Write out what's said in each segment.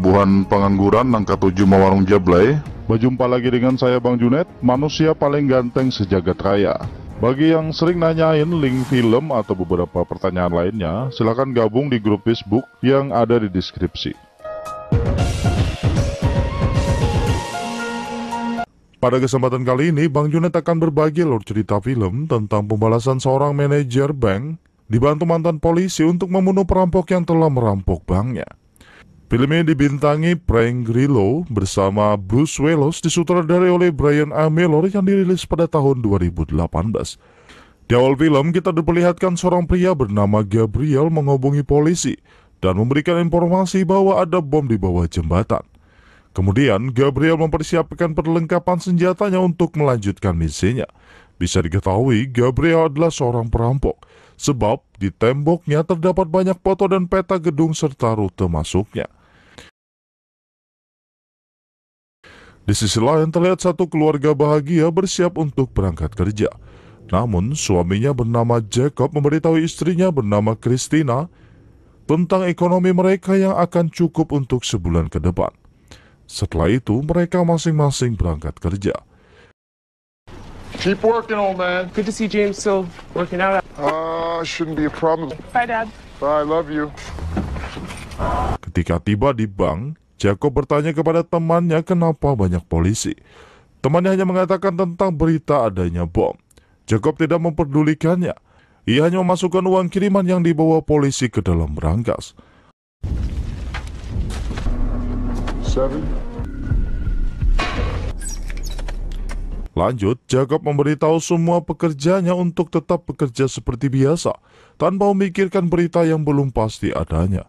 pelabuhan pengangguran Nangka 7 Mawarung Jablay. Berjumpa lagi dengan saya Bang Junet, manusia paling ganteng sejagat raya. Bagi yang sering nanyain link film atau beberapa pertanyaan lainnya, silahkan gabung di grup Facebook yang ada di deskripsi. Pada kesempatan kali ini, Bang Junet akan berbagi lor cerita film tentang pembalasan seorang manajer bank dibantu mantan polisi untuk membunuh perampok yang telah merampok banknya. Film ini dibintangi Frank Grillo bersama Bruce Willis disutradarai oleh Brian A. Miller yang dirilis pada tahun 2018. Di awal film, kita diperlihatkan seorang pria bernama Gabriel menghubungi polisi dan memberikan informasi bahwa ada bom di bawah jembatan. Kemudian, Gabriel mempersiapkan perlengkapan senjatanya untuk melanjutkan misinya. Bisa diketahui, Gabriel adalah seorang perampok, sebab di temboknya terdapat banyak foto dan peta gedung serta rute masuknya. Di sisi lain terlihat satu keluarga bahagia bersiap untuk berangkat kerja. Namun suaminya bernama Jacob memberitahu istrinya bernama Christina tentang ekonomi mereka yang akan cukup untuk sebulan ke depan. Setelah itu mereka masing-masing berangkat kerja. Keep working, old man. Good to see James still working out. Uh, shouldn't be a problem. Bye, Dad. Bye, love you. Ketika tiba di bank, Jacob bertanya kepada temannya kenapa banyak polisi. Temannya hanya mengatakan tentang berita adanya bom. Jacob tidak memperdulikannya. Ia hanya memasukkan uang kiriman yang dibawa polisi ke dalam berangkas. Seven. Lanjut, Jacob memberitahu semua pekerjanya untuk tetap bekerja seperti biasa, tanpa memikirkan berita yang belum pasti adanya.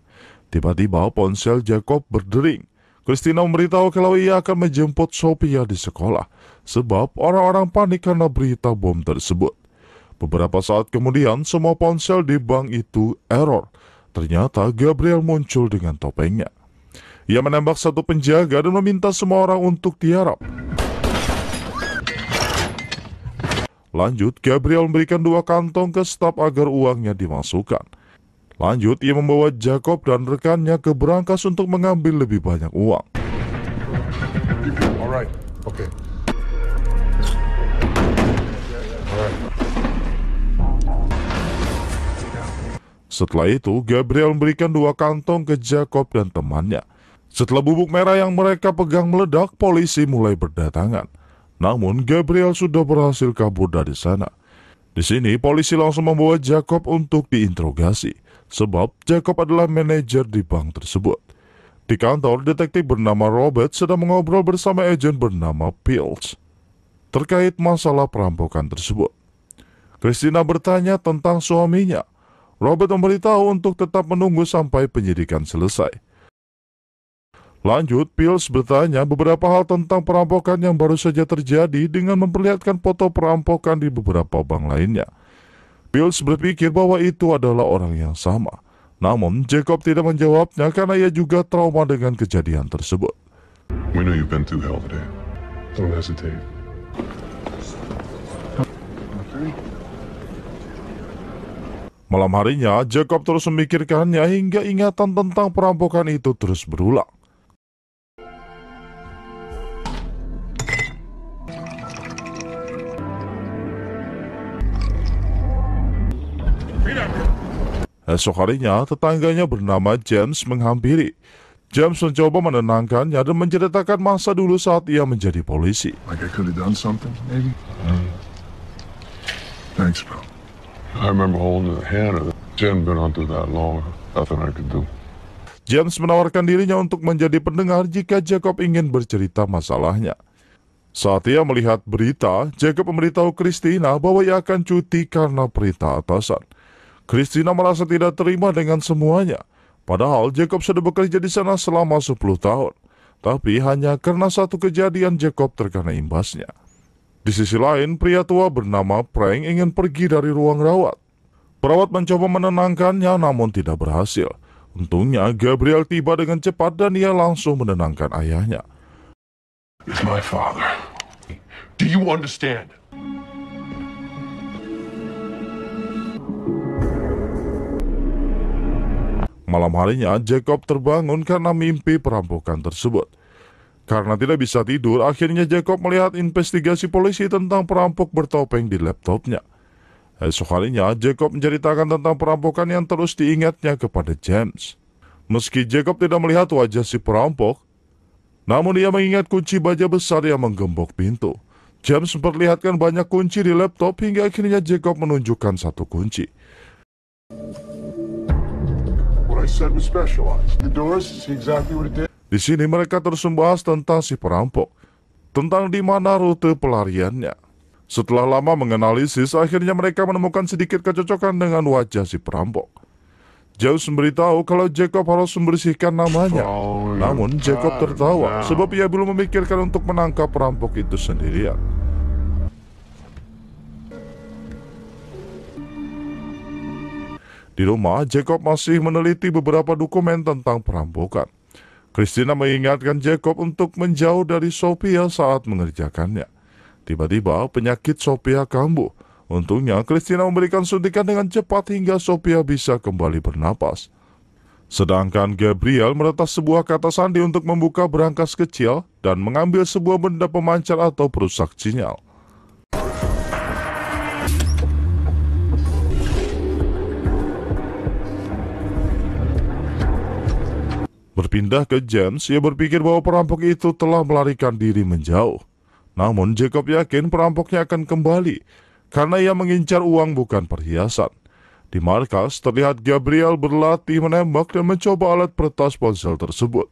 Tiba-tiba ponsel Jacob berdering. Kristina memberitahu kalau ia akan menjemput Sophia di sekolah, sebab orang-orang panik karena berita bom tersebut. Beberapa saat kemudian, semua ponsel di bank itu error. Ternyata Gabriel muncul dengan topengnya. Ia menembak satu penjaga dan meminta semua orang untuk diharap. Lanjut, Gabriel memberikan dua kantong ke staf agar uangnya dimasukkan. Lanjut, ia membawa Jacob dan rekannya ke berangkas untuk mengambil lebih banyak uang. Setelah itu, Gabriel memberikan dua kantong ke Jacob dan temannya. Setelah bubuk merah yang mereka pegang meledak, polisi mulai berdatangan. Namun, Gabriel sudah berhasil kabur dari sana. Di sini, polisi langsung membawa Jacob untuk diinterogasi sebab Jacob adalah manajer di bank tersebut. Di kantor, detektif bernama Robert sedang mengobrol bersama agen bernama Pills terkait masalah perampokan tersebut. Christina bertanya tentang suaminya. Robert memberitahu untuk tetap menunggu sampai penyidikan selesai. Lanjut, Pills bertanya beberapa hal tentang perampokan yang baru saja terjadi dengan memperlihatkan foto perampokan di beberapa bank lainnya. Pils berpikir bahwa itu adalah orang yang sama. Namun, Jacob tidak menjawabnya karena ia juga trauma dengan kejadian tersebut. Malam harinya, Jacob terus memikirkannya hingga ingatan tentang perampokan itu terus berulang. Esok eh, harinya, tetangganya bernama James menghampiri. James mencoba menenangkannya dan menceritakan masa dulu saat ia menjadi polisi. Hmm. James menawarkan dirinya untuk menjadi pendengar jika Jacob ingin bercerita masalahnya. Saat ia melihat berita, Jacob memberitahu Christina bahwa ia akan cuti karena perintah atasan. Kristina merasa tidak terima dengan semuanya. Padahal Jacob sudah bekerja di sana selama 10 tahun. Tapi hanya karena satu kejadian Jacob terkena imbasnya. Di sisi lain, pria tua bernama Praying ingin pergi dari ruang rawat. Perawat mencoba menenangkannya namun tidak berhasil. Untungnya Gabriel tiba dengan cepat dan ia langsung menenangkan ayahnya. It's my father. Do you understand? Malam harinya, Jacob terbangun karena mimpi perampokan tersebut. Karena tidak bisa tidur, akhirnya Jacob melihat investigasi polisi tentang perampok bertopeng di laptopnya. Esok harinya, Jacob menceritakan tentang perampokan yang terus diingatnya kepada James. Meski Jacob tidak melihat wajah si perampok, namun ia mengingat kunci baja besar yang menggembok pintu. James memperlihatkan banyak kunci di laptop hingga akhirnya Jacob menunjukkan satu kunci. Di sini mereka terus membahas tentang si perampok, tentang di mana rute pelariannya. Setelah lama menganalisis, akhirnya mereka menemukan sedikit kecocokan dengan wajah si perampok. Zeus memberitahu kalau Jacob harus membersihkan namanya. Oh, Namun iya. Jacob tertawa iya. sebab ia belum memikirkan untuk menangkap perampok itu sendirian. Di rumah, Jacob masih meneliti beberapa dokumen tentang perampokan. Christina mengingatkan Jacob untuk menjauh dari Sophia saat mengerjakannya. Tiba-tiba penyakit Sophia kambuh. Untungnya Christina memberikan suntikan dengan cepat hingga Sophia bisa kembali bernapas. Sedangkan Gabriel meretas sebuah kata sandi untuk membuka berangkas kecil dan mengambil sebuah benda pemancar atau perusak sinyal. pindah ke James, ia berpikir bahwa perampok itu telah melarikan diri menjauh. Namun Jacob yakin perampoknya akan kembali, karena ia mengincar uang bukan perhiasan. Di markas, terlihat Gabriel berlatih menembak dan mencoba alat peretas ponsel tersebut.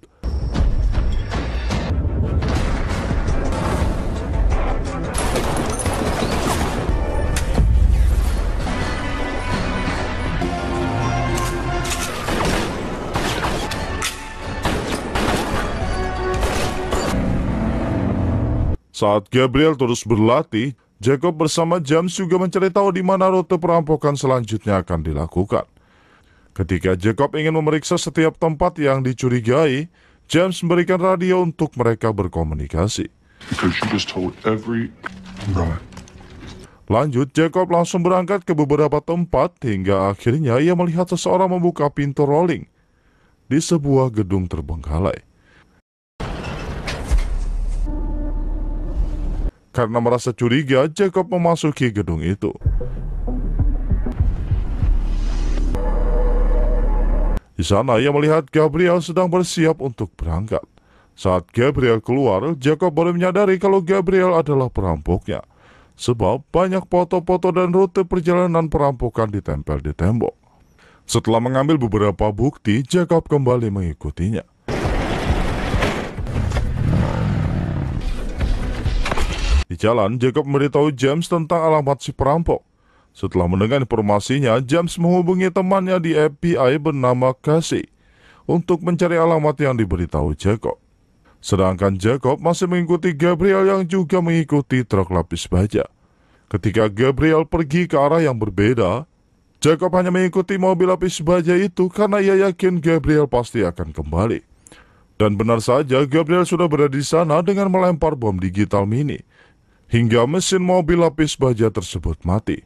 Saat Gabriel terus berlatih, Jacob bersama James juga mencari tahu di mana rute perampokan selanjutnya akan dilakukan. Ketika Jacob ingin memeriksa setiap tempat yang dicurigai, James memberikan radio untuk mereka berkomunikasi. Lanjut, Jacob langsung berangkat ke beberapa tempat hingga akhirnya ia melihat seseorang membuka pintu rolling di sebuah gedung terbengkalai. karena merasa curiga Jacob memasuki gedung itu. Di sana ia melihat Gabriel sedang bersiap untuk berangkat. Saat Gabriel keluar, Jacob baru menyadari kalau Gabriel adalah perampoknya. Sebab banyak foto-foto dan rute perjalanan perampokan ditempel di tembok. Setelah mengambil beberapa bukti, Jacob kembali mengikutinya. Di jalan, Jacob memberitahu James tentang alamat si perampok. Setelah mendengar informasinya, James menghubungi temannya di FBI bernama Cassie untuk mencari alamat yang diberitahu Jacob. Sedangkan Jacob masih mengikuti Gabriel yang juga mengikuti truk lapis baja. Ketika Gabriel pergi ke arah yang berbeda, Jacob hanya mengikuti mobil lapis baja itu karena ia yakin Gabriel pasti akan kembali. Dan benar saja Gabriel sudah berada di sana dengan melempar bom digital mini hingga mesin mobil lapis baja tersebut mati.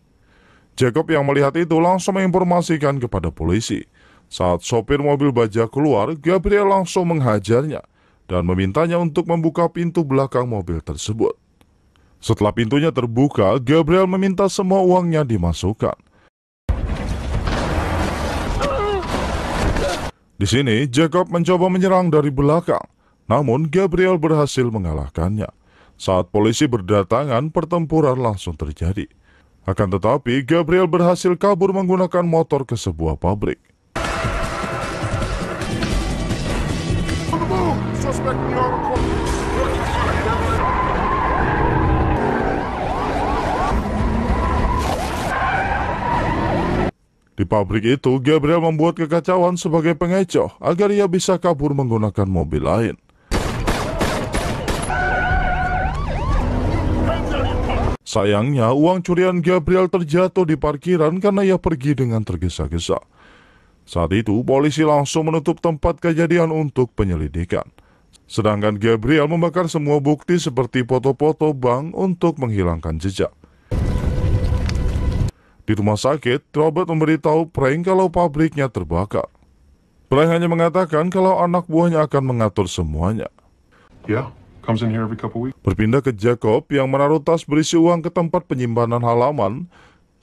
Jacob yang melihat itu langsung menginformasikan kepada polisi. Saat sopir mobil baja keluar, Gabriel langsung menghajarnya dan memintanya untuk membuka pintu belakang mobil tersebut. Setelah pintunya terbuka, Gabriel meminta semua uangnya dimasukkan. Di sini, Jacob mencoba menyerang dari belakang, namun Gabriel berhasil mengalahkannya. Saat polisi berdatangan, pertempuran langsung terjadi. Akan tetapi, Gabriel berhasil kabur menggunakan motor ke sebuah pabrik. Di pabrik itu, Gabriel membuat kekacauan sebagai pengecoh agar ia bisa kabur menggunakan mobil lain. Sayangnya, uang curian Gabriel terjatuh di parkiran karena ia pergi dengan tergesa-gesa. Saat itu, polisi langsung menutup tempat kejadian untuk penyelidikan. Sedangkan Gabriel membakar semua bukti seperti foto-foto bank untuk menghilangkan jejak. Di rumah sakit, Robert memberitahu Frank kalau pabriknya terbakar. Frank hanya mengatakan kalau anak buahnya akan mengatur semuanya. Ya, comes in here every couple weeks. Berpindah ke Jacob yang menaruh tas berisi uang ke tempat penyimpanan halaman.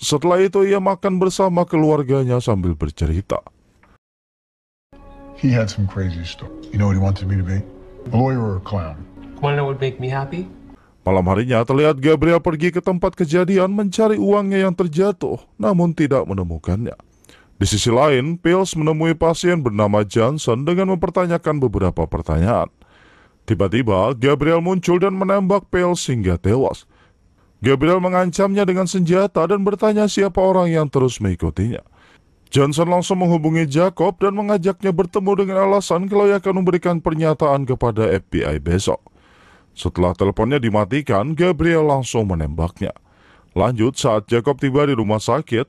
Setelah itu ia makan bersama keluarganya sambil bercerita. He had some crazy stuff. You know what he wanted me to be? A lawyer or a clown. One that would make me happy? Malam harinya terlihat Gabriel pergi ke tempat kejadian mencari uangnya yang terjatuh, namun tidak menemukannya. Di sisi lain, Pils menemui pasien bernama Johnson dengan mempertanyakan beberapa pertanyaan. Tiba-tiba, Gabriel muncul dan menembak Pale sehingga tewas. Gabriel mengancamnya dengan senjata dan bertanya siapa orang yang terus mengikutinya. Johnson langsung menghubungi Jacob dan mengajaknya bertemu dengan alasan kalau ia akan memberikan pernyataan kepada FBI besok. Setelah teleponnya dimatikan, Gabriel langsung menembaknya. Lanjut, saat Jacob tiba di rumah sakit,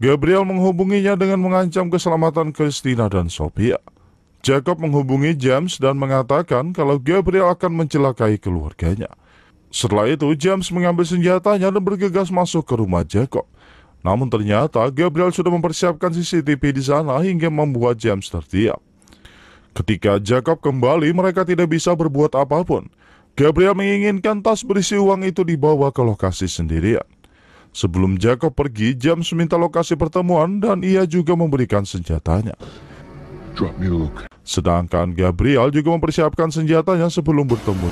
Gabriel menghubunginya dengan mengancam keselamatan Christina dan Sophia. Jacob menghubungi James dan mengatakan kalau Gabriel akan mencelakai keluarganya. Setelah itu, James mengambil senjatanya dan bergegas masuk ke rumah Jacob. Namun ternyata Gabriel sudah mempersiapkan CCTV di sana hingga membuat James tertiap. Ketika Jacob kembali, mereka tidak bisa berbuat apapun. Gabriel menginginkan tas berisi uang itu dibawa ke lokasi sendirian. Sebelum Jacob pergi, James minta lokasi pertemuan dan ia juga memberikan senjatanya. Sedangkan Gabriel juga mempersiapkan senjatanya sebelum bertemu.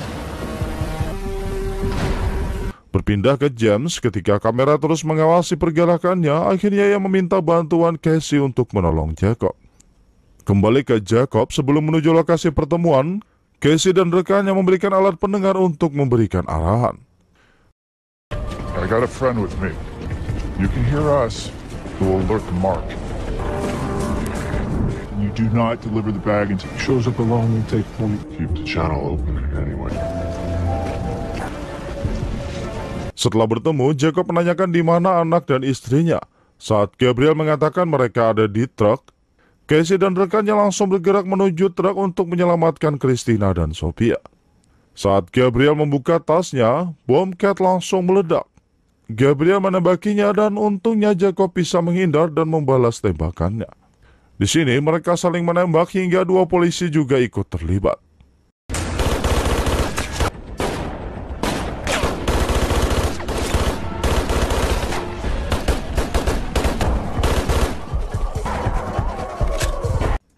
Berpindah ke James ketika kamera terus mengawasi pergerakannya, akhirnya ia meminta bantuan Casey untuk menolong Jacob. Kembali ke Jacob sebelum menuju lokasi pertemuan, Casey dan rekannya memberikan alat pendengar untuk memberikan arahan. I got a friend with me. You can hear us. We'll alert mark do not deliver the bag until he shows up alone, we'll take point. Keep the channel open anyway. Setelah bertemu, Jacob menanyakan di mana anak dan istrinya. Saat Gabriel mengatakan mereka ada di truk, Casey dan rekannya langsung bergerak menuju truk untuk menyelamatkan Christina dan Sophia. Saat Gabriel membuka tasnya, bom cat langsung meledak. Gabriel menembakinya dan untungnya Jacob bisa menghindar dan membalas tembakannya. Di sini mereka saling menembak hingga dua polisi juga ikut terlibat.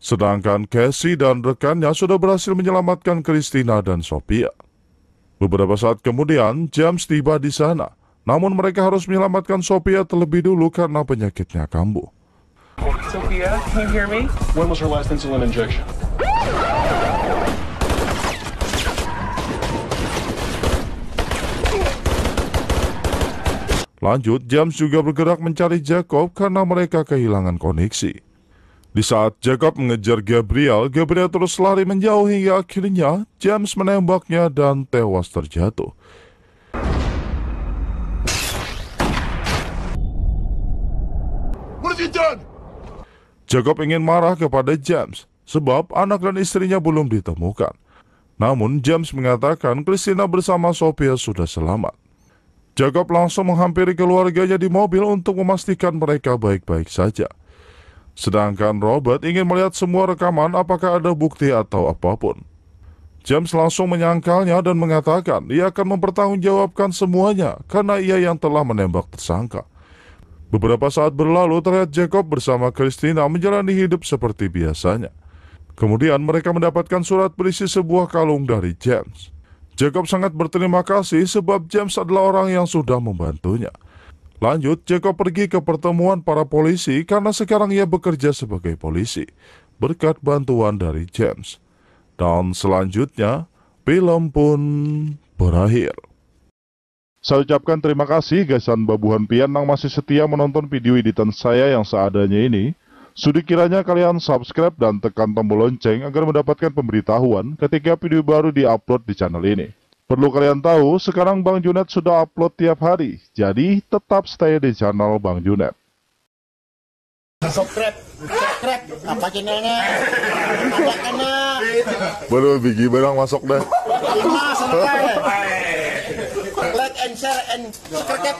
Sedangkan Casey dan rekannya sudah berhasil menyelamatkan Christina dan Sophia. Beberapa saat kemudian, James tiba di sana. Namun mereka harus menyelamatkan Sophia terlebih dulu karena penyakitnya kambuh. Sophia, can you hear me? When was her last insulin injection? Lanjut, James juga bergerak mencari Jacob karena mereka kehilangan koneksi. Di saat Jacob mengejar Gabriel, Gabriel terus lari menjauh hingga akhirnya James menembaknya dan tewas terjatuh. What have you done? Jacob ingin marah kepada James sebab anak dan istrinya belum ditemukan. Namun James mengatakan Christina bersama Sophia sudah selamat. Jacob langsung menghampiri keluarganya di mobil untuk memastikan mereka baik-baik saja. Sedangkan Robert ingin melihat semua rekaman apakah ada bukti atau apapun. James langsung menyangkalnya dan mengatakan ia akan mempertanggungjawabkan semuanya karena ia yang telah menembak tersangka. Beberapa saat berlalu terlihat Jacob bersama Christina menjalani hidup seperti biasanya. Kemudian mereka mendapatkan surat berisi sebuah kalung dari James. Jacob sangat berterima kasih sebab James adalah orang yang sudah membantunya. Lanjut, Jacob pergi ke pertemuan para polisi karena sekarang ia bekerja sebagai polisi berkat bantuan dari James. Dan selanjutnya, film pun berakhir. Saya ucapkan terima kasih Gaisan Babuhan Pian yang masih setia menonton video editan saya yang seadanya ini. Sudah kiranya kalian subscribe dan tekan tombol lonceng agar mendapatkan pemberitahuan ketika video baru diupload di channel ini. Perlu kalian tahu, sekarang Bang Junet sudah upload tiap hari, jadi tetap stay di channel Bang Junet. Subscribe, subscribe, apa channelnya? Apa channel? Baru bigi barang masuk deh. Mas, nih. Kretep.